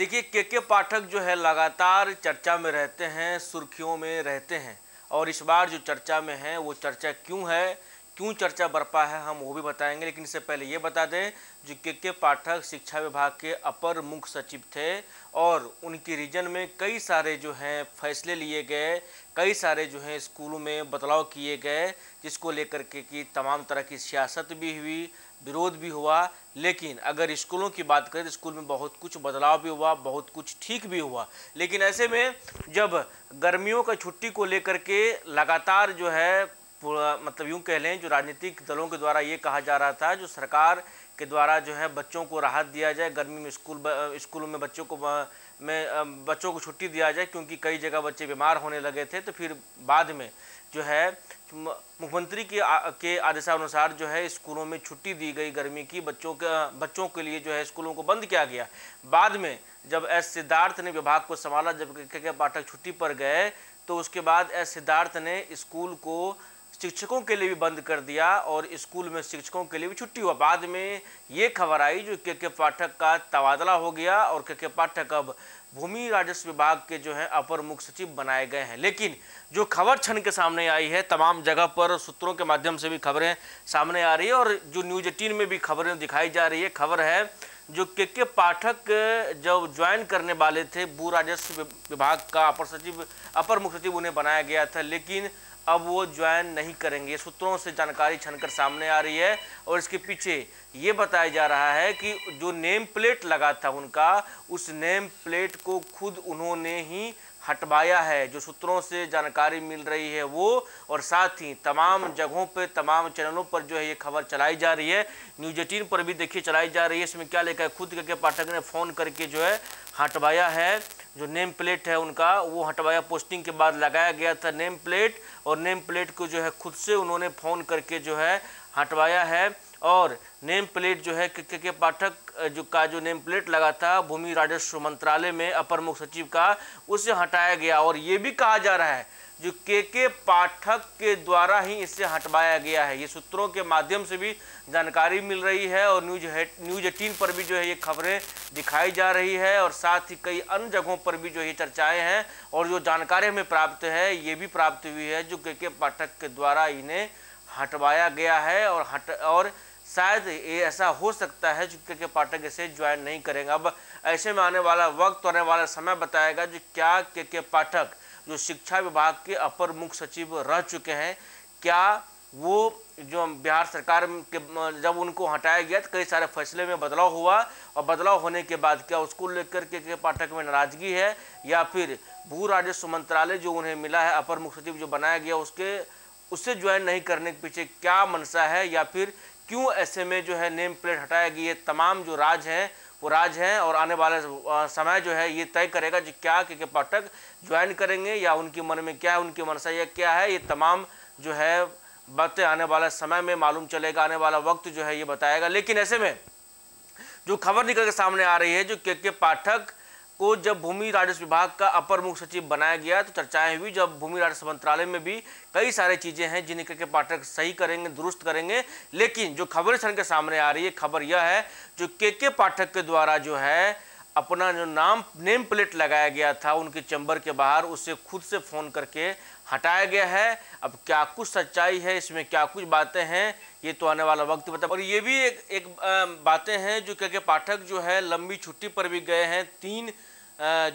देखिए के के पाठक जो है लगातार चर्चा में रहते हैं सुर्खियों में रहते हैं और इस बार जो चर्चा में हैं वो चर्चा क्यों है क्यों चर्चा बरपा है हम वो भी बताएंगे लेकिन इससे पहले ये बता दें जो के के पाठक शिक्षा विभाग के अपर मुख्य सचिव थे और उनकी रीजन में कई सारे जो हैं फैसले लिए गए कई सारे जो हैं स्कूलों में बदलाव किए गए जिसको लेकर के कि तमाम तरह की सियासत भी हुई विरोध भी हुआ लेकिन अगर स्कूलों की बात करें तो स्कूल में बहुत कुछ बदलाव भी हुआ बहुत कुछ ठीक भी हुआ लेकिन ऐसे में जब गर्मियों का छुट्टी को लेकर के लगातार जो है मतलब यूँ कह लें जो राजनीतिक दलों के द्वारा ये कहा जा रहा था जो सरकार के द्वारा जो है बच्चों को राहत दिया जाए गर्मी में स्कूल स्कूलों में बच्चों को में बच्चों को छुट्टी दिया जाए क्योंकि कई जगह बच्चे बीमार होने लगे थे तो फिर बाद में जो है मुख्यमंत्री के के आदेशानुसार जो है स्कूलों में छुट्टी दी गई गर्मी की बच्चों के बच्चों के लिए जो है स्कूलों को बंद किया गया बाद में जब एस सिद्धार्थ ने विभाग को संभाला जब के, के पाठक छुट्टी पर गए तो उसके बाद एस सिद्धार्थ ने स्कूल को शिक्षकों के लिए भी बंद कर दिया और स्कूल में शिक्षकों के लिए भी छुट्टी हुआ बाद में ये खबर आई जो के के पाठक का तबादला हो गया और के के पाठक अब भूमि राजस्व विभाग के जो है अपर मुख्य सचिव बनाए गए हैं लेकिन जो खबर क्षण के सामने आई है तमाम जगह पर सूत्रों के माध्यम से भी खबरें सामने आ रही है और जो न्यूज एटीन में भी खबरें दिखाई जा रही है खबर है जो के के पाठक जब ज्वाइन करने वाले थे भू राजस्व विभाग का अपर सचिव अपर मुख्य सचिव उन्हें बनाया गया था लेकिन अब वो ज्वाइन नहीं करेंगे सूत्रों से जानकारी छनकर सामने आ रही है और इसके पीछे ये बताया जा रहा है कि जो नेम प्लेट लगा था उनका उस नेम प्लेट को खुद उन्होंने ही हटवाया है जो सूत्रों से जानकारी मिल रही है वो और साथ ही तमाम जगहों पे तमाम चैनलों पर जो है ये खबर चलाई जा रही है न्यूज एटीन पर भी देखिए चलाई जा रही है इसमें क्या लेकर खुद करके पाठक ने फ़ोन करके जो है हटवाया है जो नेम प्लेट है उनका वो हटवाया पोस्टिंग के बाद लगाया गया था नेम प्लेट और नेम प्लेट को जो है खुद से उन्होंने फ़ोन करके जो है हटवाया है और नेम प्लेट जो है के के पाठक जो का जो नेम प्लेट लगा था भूमि राजस्व मंत्रालय में अपर मुख्य सचिव का उसे हटाया गया और ये भी कहा जा रहा है जो के के पाठक के द्वारा ही इससे हटवाया गया है ये सूत्रों के माध्यम से भी जानकारी मिल रही है और न्यूज न्यूज एटीन पर भी जो है ये खबरें दिखाई जा रही है और साथ ही कई अन्य जगहों पर भी जो ये चर्चाएं हैं और जो जानकारी हमें प्राप्त है ये भी प्राप्त हुई है जो के के पाठक के द्वारा इन्हें हटवाया गया है और हट और शायद ये ऐसा हो सकता है जो के के पाठक इसे ज्वाइन नहीं करेंगे अब ऐसे में आने वाला वक्त आने वाला समय बताएगा जो क्या के के पाठक जो शिक्षा विभाग के अपर मुख्य सचिव रह चुके हैं क्या वो जो बिहार सरकार के जब उनको हटाया गया तो कई सारे फैसले में बदलाव हुआ और बदलाव होने के बाद क्या उसको लेकर के, के पाठक में नाराजगी है या फिर भू राजस्व मंत्रालय जो उन्हें मिला है अपर मुख्य सचिव जो बनाया गया उसके उससे ज्वाइन नहीं करने के पीछे क्या मनसा है या फिर क्यों ऐसे में जो है नेम प्लेट हटाया गया है तमाम जो राज हैं वो राज हैं और आने वाले समय जो है ये तय करेगा जो क्या के, के पाठक ज्वाइन करेंगे या उनके मन में क्या है उनकी मनसा या क्या है ये तमाम जो है बातें आने वाले समय में मालूम चलेगा आने वाला वक्त जो है ये बताएगा लेकिन ऐसे में जो खबर निकल के सामने आ रही है जो के के पाठक को जब भूमि राजस्व विभाग का अपर मुख्य सचिव बनाया गया तो चर्चाएं हुई जब भूमि राजस्व मंत्रालय में भी कई सारे चीज़ें हैं जिन्हें के पाठक सही करेंगे दुरुस्त करेंगे लेकिन जो खबर सर के सामने आ रही है खबर यह है जो के के पाठक के द्वारा जो है अपना जो नाम नेम प्लेट लगाया गया था उनके चैम्बर के बाहर उसे खुद से फ़ोन करके हटाया गया है अब क्या कुछ सच्चाई है इसमें क्या कुछ बातें हैं ये तो आने वाला वक्त बता और ये भी एक एक बातें हैं जो क्या पाठक जो है लंबी छुट्टी पर भी गए हैं तीन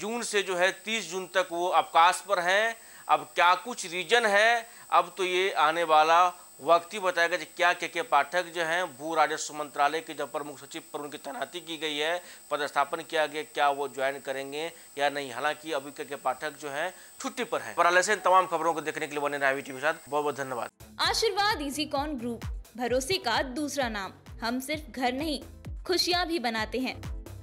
जून से जो है तीस जून तक वो अवकाश पर हैं अब क्या कुछ रीजन है अब तो ये आने वाला वक्त ही बताएगा कि क्या के के पाठक जो हैं भू राजस्व मंत्रालय के जब प्रमुख सचिव पर उनकी तैनाती की गई है पदस्थापन किया गया क्या वो ज्वाइन करेंगे या नहीं हालांकि अभी के के पाठक जो हैं छुट्टी पर हैं पर से इन तमाम खबरों को देखने के लिए बने रहा टीवी के साथ बहुत बहुत धन्यवाद आशीर्वाद इजी कॉन ग्रुप भरोसे का दूसरा नाम हम सिर्फ घर नहीं खुशियाँ भी बनाते हैं